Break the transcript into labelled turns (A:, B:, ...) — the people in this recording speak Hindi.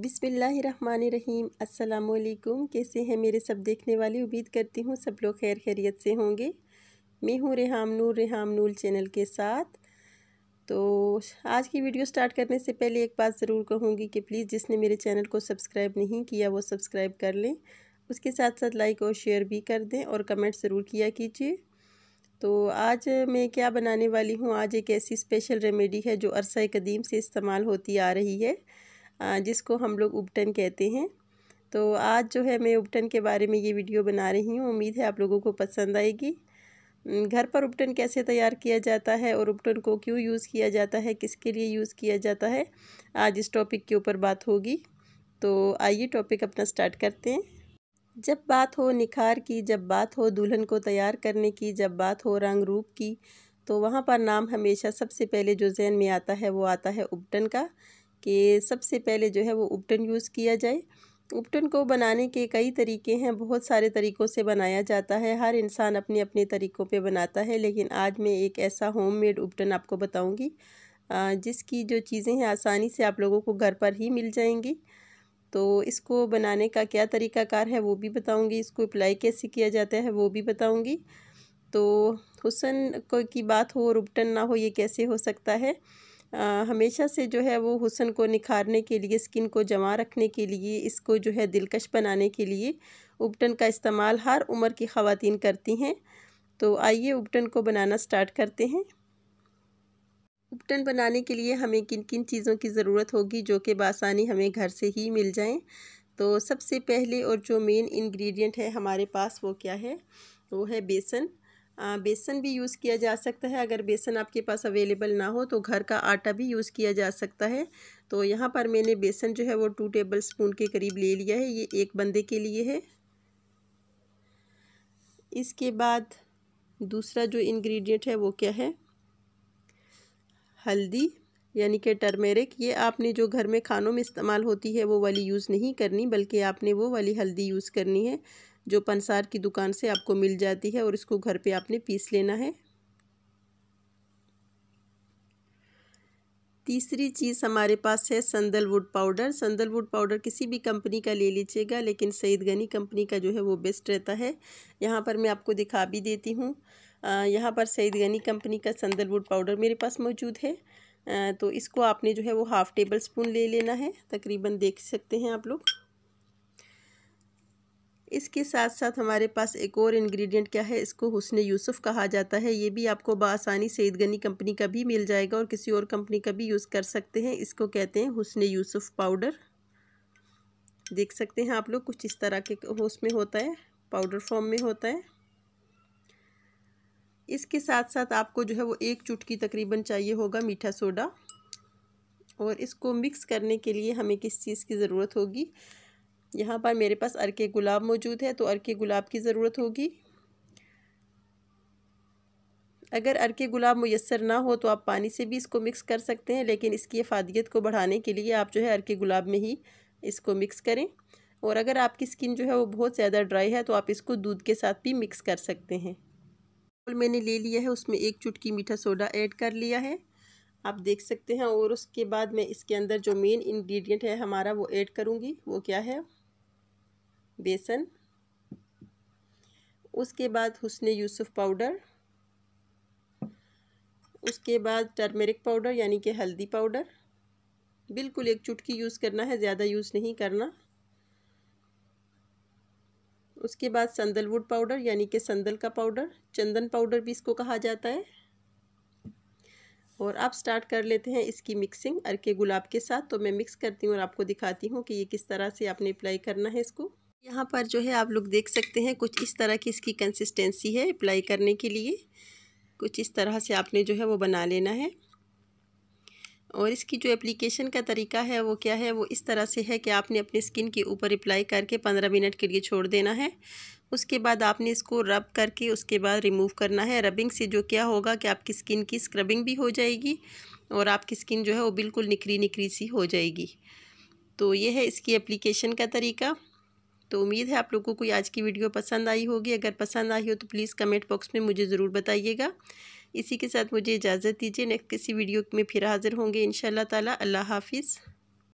A: बिसमीम अल्लाम कैसे हैं मेरे सब देखने वाले उम्मीद करती हूँ सब लोग खैर खैरियत से होंगे मैं हूँ रेहाम नूर रेहाम नूर चैनल के साथ तो आज की वीडियो स्टार्ट करने से पहले एक बात ज़रूर कहूँगी कि प्लीज़ जिसने मेरे चैनल को सब्सक्राइब नहीं किया वो सब्सक्राइब कर लें उसके साथ साथ लाइक और शेयर भी कर दें और कमेंट ज़रूर किया कीजिए तो आज मैं क्या बनाने वाली हूँ आज एक ऐसी स्पेशल रेमेडी है जो अरसा कदीम से इस्तेमाल होती आ रही है जिसको हम लोग उबटन कहते हैं तो आज जो है मैं उबटन के बारे में ये वीडियो बना रही हूँ उम्मीद है आप लोगों को पसंद आएगी घर पर उपटन कैसे तैयार किया जाता है और उपटन को क्यों यूज़ किया जाता है किसके लिए यूज़ किया जाता है आज इस टॉपिक के ऊपर बात होगी तो आइए टॉपिक अपना स्टार्ट करते हैं जब बात हो निखार की जब बात हो दुल्हन को तैयार करने की जब बात हो रंग रूप की तो वहाँ पर नाम हमेशा सबसे पहले जो जहन में आता है वो आता है उपटन का कि सबसे पहले जो है वो उपटन यूज़ किया जाए उपटन को बनाने के कई तरीके हैं बहुत सारे तरीक़ों से बनाया जाता है हर इंसान अपने अपने तरीक़ों पे बनाता है लेकिन आज मैं एक ऐसा होममेड उपटन आपको बताऊंगी जिसकी जो चीज़ें हैं आसानी से आप लोगों को घर पर ही मिल जाएंगी तो इसको बनाने का क्या तरीकाकार है वो भी बताऊँगी इसको अप्लाई कैसे किया जाता है वो भी बताऊँगी तो हुसन की बात हो और उपटन ना हो ये कैसे हो सकता है आ, हमेशा से जो है वो हुसन को निखारने के लिए स्किन को जमा रखने के लिए इसको जो है दिलकश बनाने के लिए उपटन का इस्तेमाल हर उम्र की खातन करती हैं तो आइए उपटन को बनाना स्टार्ट करते हैं उपटन बनाने के लिए हमें किन किन चीज़ों की ज़रूरत होगी जो कि बासानी हमें घर से ही मिल जाएँ तो सबसे पहले और जो मेन इंग्रेडिएंट है हमारे पास वो क्या है वो है बेसन बेसन भी यूज़ किया जा सकता है अगर बेसन आपके पास अवेलेबल ना हो तो घर का आटा भी यूज़ किया जा सकता है तो यहाँ पर मैंने बेसन जो है वो टू टेबल स्पून के करीब ले लिया है ये एक बंदे के लिए है इसके बाद दूसरा जो इंग्रेडिएंट है वो क्या है हल्दी यानी कि टर्मेरिक ये आपने जो घर में खानों में इस्तेमाल होती है वो वाली यूज़ नहीं करनी बल्कि आपने वो वाली हल्दी यूज़ करनी है जो पंसार की दुकान से आपको मिल जाती है और इसको घर पे आपने पीस लेना है तीसरी चीज़ हमारे पास है संदलवुड पाउडर संदलवुड पाउडर किसी भी कंपनी का ले लीजिएगा लेकिन सईद गनी कंपनी का जो है वो बेस्ट रहता है यहाँ पर मैं आपको दिखा भी देती हूँ यहाँ पर सईद गनी कंपनी का संदलवुड पाउडर मेरे पास मौजूद है आ, तो इसको आपने जो है वो हाफ़ टेबल स्पून ले लेना है तकरीबन देख सकते हैं आप लोग इसके साथ साथ हमारे पास एक और इंग्रेडिएंट क्या है इसको हुसन यूसुफ कहा जाता है ये भी आपको बसानी सईद गनी कंपनी का भी मिल जाएगा और किसी और कंपनी का भी यूज़ कर सकते हैं इसको कहते हैं हुसन यूसुफ पाउडर देख सकते हैं आप लोग कुछ इस तरह के होस में होता है पाउडर फॉर्म में होता है इसके साथ साथ आपको जो है वो एक चुटकी तकरीबन चाहिए होगा मीठा सोडा और इसको मिक्स करने के लिए हमें किस चीज़ की ज़रूरत होगी यहाँ पर मेरे पास अरके गुलाब मौजूद है तो अरके गुलाब की ज़रूरत होगी अगर अरके गुलाब मैसर ना हो तो आप पानी से भी इसको मिक्स कर सकते हैं लेकिन इसकी अफादियत को बढ़ाने के लिए आप जो है अरके गुलाब में ही इसको मिक्स करें और अगर आपकी स्किन जो है वो बहुत ज़्यादा ड्राई है तो आप इसको दूध के साथ भी मिक्स कर सकते हैं मैंने ले लिया है उसमें एक चुटकी मीठा सोडा ऐड कर लिया है आप देख सकते हैं और उसके बाद मैं इसके अंदर जो मेन इंग्रेडिएंट है हमारा वो ऐड करूँगी वो क्या है बेसन उसके बाद हुसन यूसुफ पाउडर उसके बाद टर्मेरिक पाउडर यानी कि हल्दी पाउडर बिल्कुल एक चुटकी यूज़ करना है ज़्यादा यूज़ नहीं करना उसके बाद संदलवुड पाउडर यानी कि संदल का पाउडर चंदन पाउडर भी इसको कहा जाता है और अब स्टार्ट कर लेते हैं इसकी मिक्सिंग अरके गुलाब के साथ तो मैं मिक्स करती हूँ और आपको दिखाती हूँ कि ये किस तरह से आपने अप्लाई करना है इसको यहाँ पर जो है आप लोग देख सकते हैं कुछ इस तरह की इसकी कंसिस्टेंसी है अप्लाई करने के लिए कुछ इस तरह से आपने जो है वो बना लेना है और इसकी जो एप्लीकेशन का तरीका है वो क्या है वो इस तरह से है कि आपने अपने स्किन के ऊपर अप्लाई करके पंद्रह मिनट के लिए छोड़ देना है उसके बाद आपने इसको रब करके उसके बाद रिमूव करना है रबिंग से जो क्या होगा कि आपकी स्किन की स्क्रबिंग भी हो जाएगी और आपकी स्किन जो है वो बिल्कुल निखरी निखरी सी हो जाएगी तो ये है इसकी एप्लीकेशन का तरीका तो उम्मीद है आप लोगों को आज की वीडियो पसंद आई होगी अगर पसंद आई हो तो प्लीज़ कमेंट बॉक्स में मुझे ज़रूर बताइएगा इसी के साथ मुझे इजाज़त दीजिए नेक्स्ट किसी वीडियो में फिर हाज़िर होंगे इन ताला अल्लाह हाफिज़